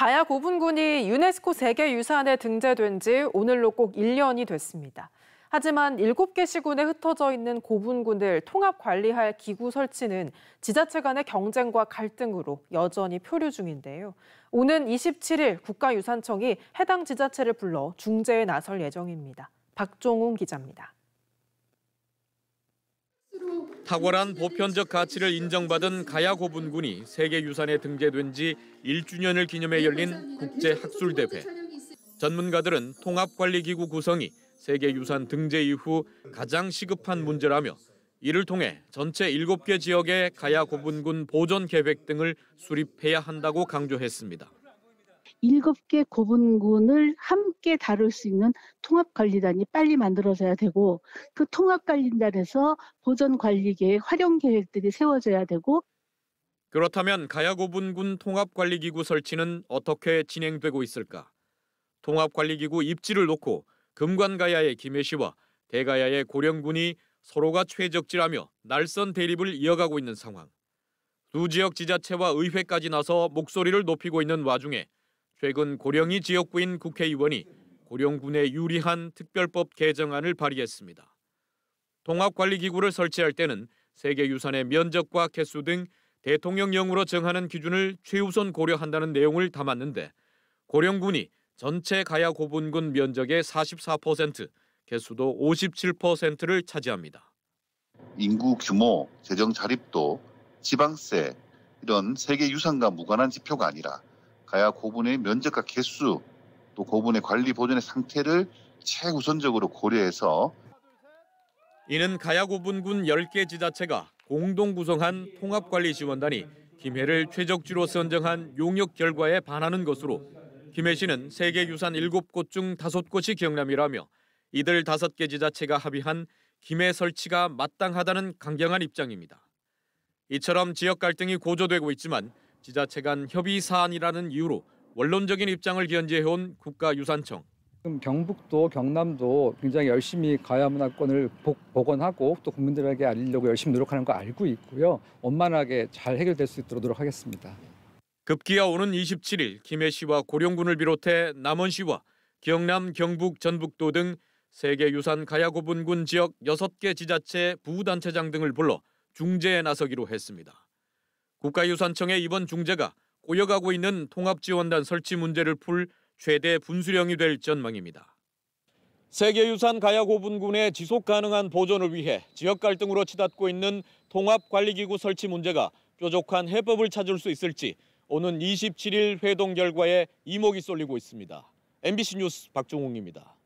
가야 고분군이 유네스코 세계유산에 등재된 지 오늘로 꼭 1년이 됐습니다. 하지만 7개 시군에 흩어져 있는 고분군을 통합 관리할 기구 설치는 지자체 간의 경쟁과 갈등으로 여전히 표류 중인데요. 오는 27일 국가유산청이 해당 지자체를 불러 중재에 나설 예정입니다. 박종훈 기자입니다. 탁월한 보편적 가치를 인정받은 가야고분군이 세계유산에 등재된 지 1주년을 기념해 열린 국제학술대회. 전문가들은 통합관리기구 구성이 세계유산 등재 이후 가장 시급한 문제라며 이를 통해 전체 7개 지역의 가야고분군 보존 계획 등을 수립해야 한다고 강조했습니다. 일곱 개 고분군을 함께 다룰 수 있는 통합관리단이 빨리 만들어져야 되고 그 통합관리단에서 보전관리계획 활용계획들이 세워져야 되고 그렇다면 가야고분군 통합관리기구 설치는 어떻게 진행되고 있을까? 통합관리기구 입지를 놓고 금관가야의 김해 시와 대가야의 고령군이 서로가 최적지라며 날선 대립을 이어가고 있는 상황. 두 지역 지자체와 의회까지 나서 목소리를 높이고 있는 와중에 최근 고령이 지역구인 국회의원이 고령군에 유리한 특별법 개정안을 발의했습니다. 통합관리기구를 설치할 때는 세계유산의 면적과 개수 등 대통령령으로 정하는 기준을 최우선 고려한다는 내용을 담았는데 고령군이 전체 가야 고분군 면적의 44%, 개수도 57%를 차지합니다. 인구 규모, 재정 자립도, 지방세 이런 세계 유산과 무관한 지표가 아니라 가야 고분의 면적과 개수 또 고분의 관리 보존의 상태를 최우선적으로 고려해서 이는 가야 고분군 10개 지자체가 공동 구성한 통합관리지원단이 김해를 최적지로 선정한 용역 결과에 반하는 것으로 김해시는 세계유산 7곳 중 5곳이 경남이라며 이들 5개 지자체가 합의한 김해 설치가 마땅하다는 강경한 입장입니다. 이처럼 지역 갈등이 고조되고 있지만 지자체 간 협의 사안이라는 이유로 원론적인 입장을 견제해온 국가유산청. 지금 경북도 경남도 굉장히 열심히 가야문화권을 복원하고 또 국민들에게 알리려고 열심히 노력하는 거 알고 있고요. 원만하게 잘 해결될 수 있도록 노력하겠습니다. 급기야 오는 27일 김해시와 고령군을 비롯해 남원시와 경남, 경북, 전북도 등 세계유산 가야고분군 지역 6개 지자체 부단체장 등을 불러 중재에 나서기로 했습니다. 국가유산청의 이번 중재가 꼬여가고 있는 통합지원단 설치 문제를 풀 최대 분수령이 될 전망입니다. 세계유산 가야 고분군의 지속 가능한 보존을 위해 지역 갈등으로 치닫고 있는 통합관리기구 설치 문제가 뾰족한 해법을 찾을 수 있을지 오는 27일 회동 결과에 이목이 쏠리고 있습니다. MBC 뉴스 박종욱입니다.